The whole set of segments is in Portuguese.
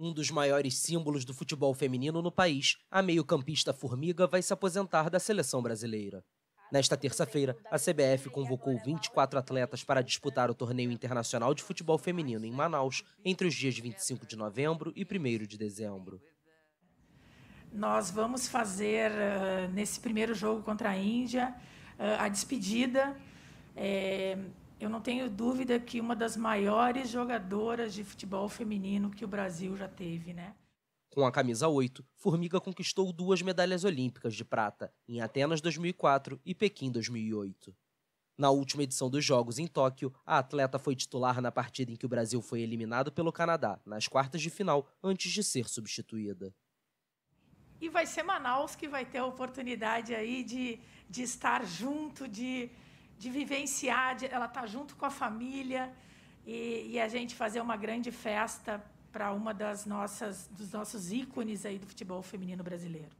Um dos maiores símbolos do futebol feminino no país, a meio-campista Formiga vai se aposentar da seleção brasileira. Nesta terça-feira, a CBF convocou 24 atletas para disputar o Torneio Internacional de Futebol Feminino em Manaus entre os dias 25 de novembro e 1 de dezembro. Nós vamos fazer, eh, nesse primeiro jogo contra a Índia, eh, a despedida. É eu não tenho dúvida que uma das maiores jogadoras de futebol feminino que o Brasil já teve, né? Com a camisa 8, Formiga conquistou duas medalhas olímpicas de prata, em Atenas 2004 e Pequim 2008. Na última edição dos Jogos em Tóquio, a atleta foi titular na partida em que o Brasil foi eliminado pelo Canadá, nas quartas de final, antes de ser substituída. E vai ser Manaus que vai ter a oportunidade aí de, de estar junto, de de vivenciar, de ela estar tá junto com a família e, e, a gente fazer uma grande festa para uma das nossas dos nossos ícones aí do futebol feminino brasileiro.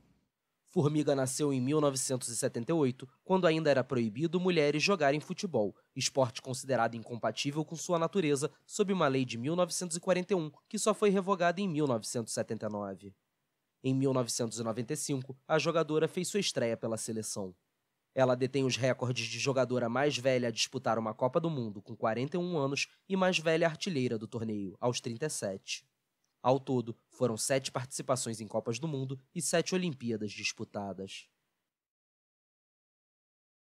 Formiga nasceu em 1978, quando ainda era proibido mulheres jogarem futebol, esporte considerado incompatível com sua natureza sob uma lei de 1941 que só foi revogada em 1979. Em 1995, a jogadora fez sua estreia pela seleção. Ela detém os recordes de jogadora mais velha a disputar uma Copa do Mundo, com 41 anos, e mais velha artilheira do torneio, aos 37. Ao todo, foram sete participações em Copas do Mundo e sete Olimpíadas disputadas.